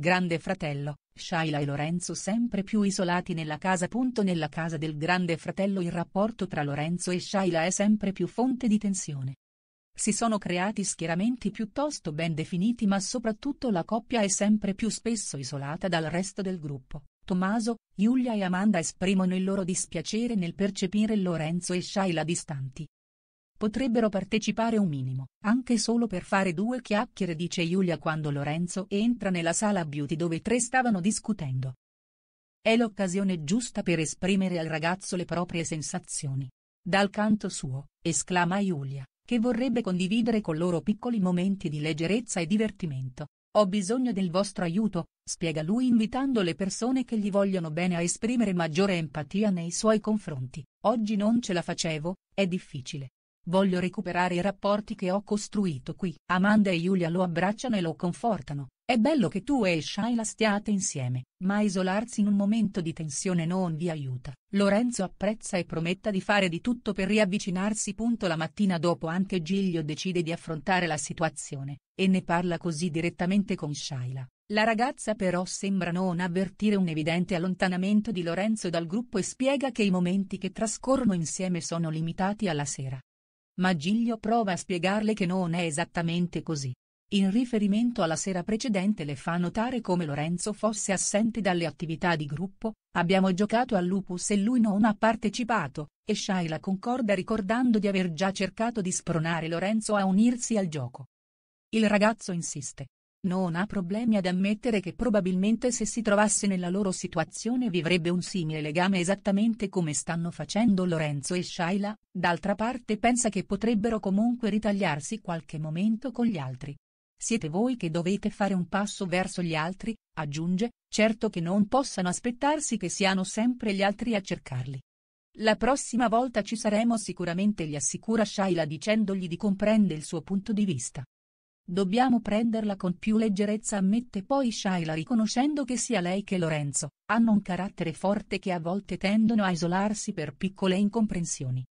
Grande fratello, Shaila e Lorenzo sempre più isolati nella casa. Nella casa del grande fratello il rapporto tra Lorenzo e Shaila è sempre più fonte di tensione. Si sono creati schieramenti piuttosto ben definiti ma soprattutto la coppia è sempre più spesso isolata dal resto del gruppo. Tommaso, Giulia e Amanda esprimono il loro dispiacere nel percepire Lorenzo e Shaila distanti, potrebbero partecipare un minimo, anche solo per fare due chiacchiere dice Giulia quando Lorenzo entra nella sala beauty dove tre stavano discutendo. È l'occasione giusta per esprimere al ragazzo le proprie sensazioni. Dal canto suo, esclama Giulia, che vorrebbe condividere con loro piccoli momenti di leggerezza e divertimento. Ho bisogno del vostro aiuto, spiega lui invitando le persone che gli vogliono bene a esprimere maggiore empatia nei suoi confronti. Oggi non ce la facevo, è difficile, Voglio recuperare i rapporti che ho costruito qui. Amanda e Giulia lo abbracciano e lo confortano. È bello che tu e Shaila stiate insieme, ma isolarsi in un momento di tensione non vi aiuta. Lorenzo apprezza e prometta di fare di tutto per riavvicinarsi. Punto La mattina dopo anche Giglio decide di affrontare la situazione, e ne parla così direttamente con Shaila. La ragazza però sembra non avvertire un evidente allontanamento di Lorenzo dal gruppo e spiega che i momenti che trascorrono insieme sono limitati alla sera ma Giglio prova a spiegarle che non è esattamente così. In riferimento alla sera precedente le fa notare come Lorenzo fosse assente dalle attività di gruppo, abbiamo giocato al Lupus e lui non ha partecipato, e Shaila concorda ricordando di aver già cercato di spronare Lorenzo a unirsi al gioco. Il ragazzo insiste, non ha problemi ad ammettere che probabilmente se si trovasse nella loro situazione vivrebbe un simile legame esattamente come stanno facendo Lorenzo e Shaila, d'altra parte pensa che potrebbero comunque ritagliarsi qualche momento con gli altri. Siete voi che dovete fare un passo verso gli altri, aggiunge, certo che non possano aspettarsi che siano sempre gli altri a cercarli. La prossima volta ci saremo sicuramente gli assicura Shaila dicendogli di comprendere il suo punto di vista. Dobbiamo prenderla con più leggerezza ammette poi Shaila riconoscendo che sia lei che Lorenzo, hanno un carattere forte che a volte tendono a isolarsi per piccole incomprensioni,